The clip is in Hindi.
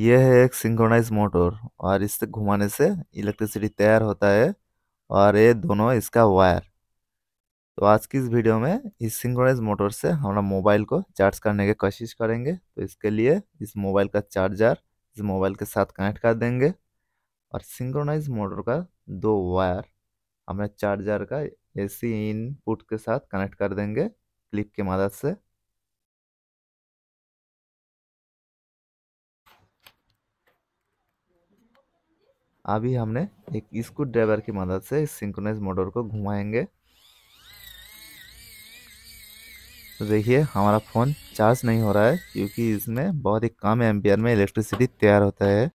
यह है एक सिंक्रोनाइज मोटर और इससे घुमाने से इलेक्ट्रिसिटी तैयार होता है और ये दोनों इसका वायर तो आज की इस वीडियो में इस सिंक्रोनाइज मोटर से हम मोबाइल को चार्ज करने की कोशिश करेंगे तो इसके लिए इस मोबाइल का चार्जर इस मोबाइल के साथ कनेक्ट कर देंगे और सिंक्रोनाइज मोटर का दो वायर हमें चार्जर का एसी इनपुट के साथ कनेक्ट कर देंगे क्लिप की मदद से अभी हमने एक स्क्रू ड्राइवर की मदद से इस सिंक्रोनाइज मोटर को घुमाएंगे तो देखिए हमारा फ़ोन चार्ज नहीं हो रहा है क्योंकि इसमें बहुत ही कम एम्पियर में इलेक्ट्रिसिटी तैयार होता है